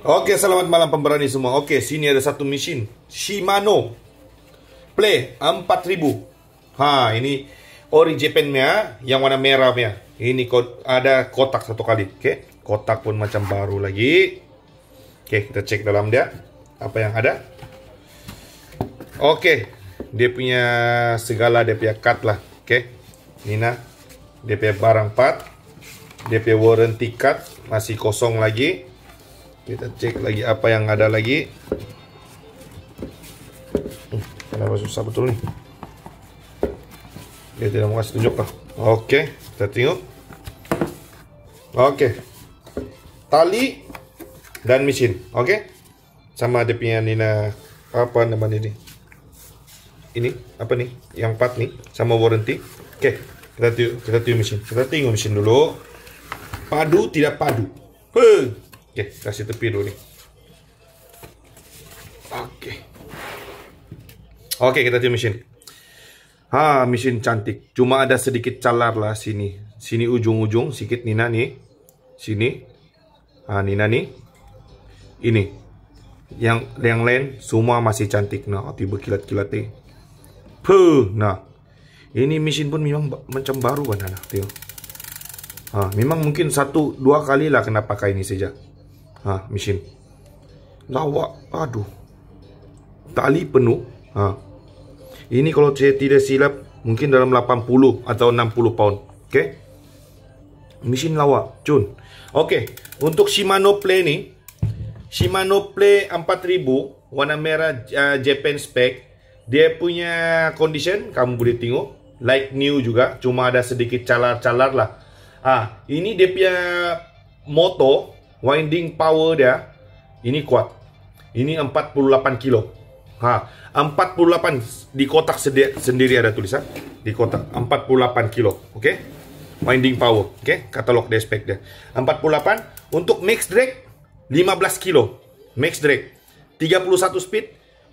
Oke, selamat malam pemberani semua. Oke, sini ada satu mesin Shimano Play 4000. Ha, ini ori Japannya yang warna merahnya. Ini ada kotak satu kali. Oke, kotak pun macam baru lagi. Oke, kita cek dalam dia apa yang ada. Oke, dia punya segala dia punya card lah. Oke, Nina, dia punya barang part, dia punya warranty card masih kosong lagi kita cek lagi apa yang ada lagi hmm, kenapa susah betul nih dia tidak mau kasih tunjuk lah oke kita tengok oke tali dan mesin oke sama ada punya nina apa namanya ini ini apa nih yang part nih sama warranty oke kita tiu kita tiu mesin kita tengok mesin dulu padu tidak padu Hei. Oke, kasih tepi dulu nih. Oke. Oke, kita cium mesin. Ha, mesin cantik. Cuma ada sedikit calar lah sini. Sini ujung-ujung, sedikit Nina nih. Sini. Ha, Nina nih. Ini. Yang yang lain semua masih cantik. Nah, tiba kilat kilat nih. Puh, nah. Ini mesin pun memang macam baru kan anak, Ha, memang mungkin satu dua kali lah kenapa pakai ini saja ha, mesin lawak aduh tali penuh ha. ini kalau saya tidak silap mungkin dalam 80 atau 60 pound ok mesin lawak cun ok untuk Shimano Play ni Shimano Play 4000 warna merah uh, Japan spec dia punya condition kamu boleh tengok like new juga cuma ada sedikit calar-calar lah ah ini dia punya moto winding power dia ini kuat. Ini 48 kilo. Ha, 48 di kotak sedia, sendiri ada tulisan di kotak 48 kilo. Oke. Okay? Winding power, oke? Okay? Katalog dia spek dia. 48 untuk max drag 15 kilo. Max drag 31 speed,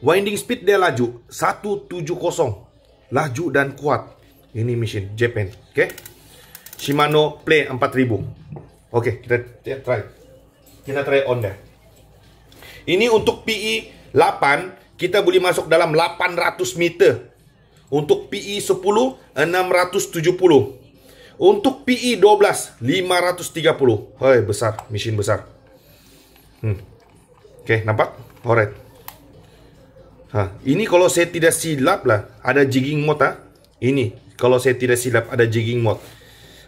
winding speed dia laju 170. Laju dan kuat. Ini mesin Japan, oke? Okay? Shimano Play 4000. Oke, okay, kita try. Kita try on dah. Ini untuk PI 8, e kita boleh masuk dalam 800 meter. Untuk PI 10, 670. Untuk PI 12 530. Hei, besar, mesin besar. Hmm. Oke, okay, nampak? Alright. Ha, ini kalau saya tidak silap lah ada jigging mode ha? Ini kalau saya tidak silap ada jigging mode.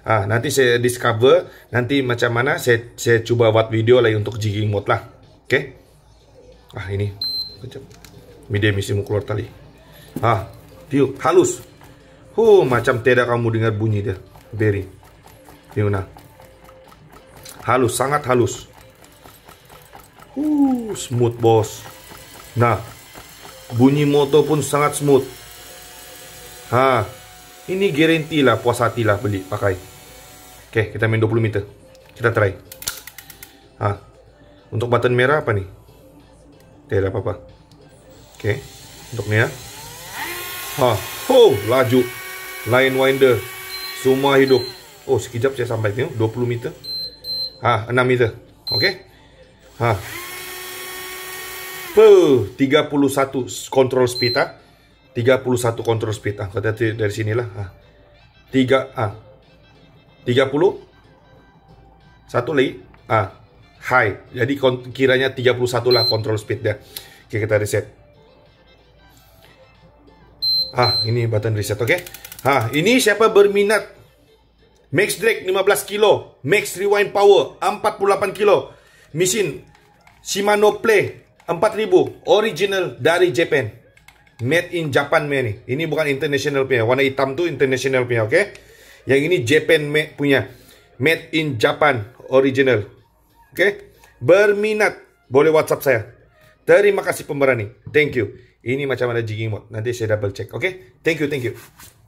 Ah, nanti saya discover, nanti macam mana saya saya coba buat video lagi untuk jigging mode lah. Oke. Okay? Ah, ini. Kejap. Media misi mau keluar tali. Ah, view halus. Huh, macam tidak kamu dengar bunyi dia. Berry. Fiona. Halus, sangat halus. Uh, smooth bos. Nah, bunyi motor pun sangat smooth. Ha, ini garanti lah puas hati beli pakai. Oke, kita main 20 meter. Kita try. Ha. untuk button merah apa nih? Tidak ya, ada apa-apa. Oke, untuk merah. Ha. oh, laju. Line winder. Semua hidup. Oh, sekejap saya sampai tengok. 20 meter. Ah, 6 meter. Oke. Ah. Puh, 31 control speed ah. 31 control speed ah. Kata dari sinilah ah. 3 ah. 30 satu lagi ah high jadi kiranya 31 lah control speednya oke kita reset ah ini button reset oke okay? ah ini siapa berminat max drag 15 kilo max rewind power 48 kilo mesin Shimano Play 4000 original dari Japan made in Japan man ini ini bukan international punya warna hitam tuh international punya oke okay? Yang ini Japan made punya. Made in Japan original. Oke? Okay? Berminat boleh WhatsApp saya. Terima kasih pemberani. Thank you. Ini macam ada jigging mode. Nanti saya double check. Oke? Okay? Thank you, thank you.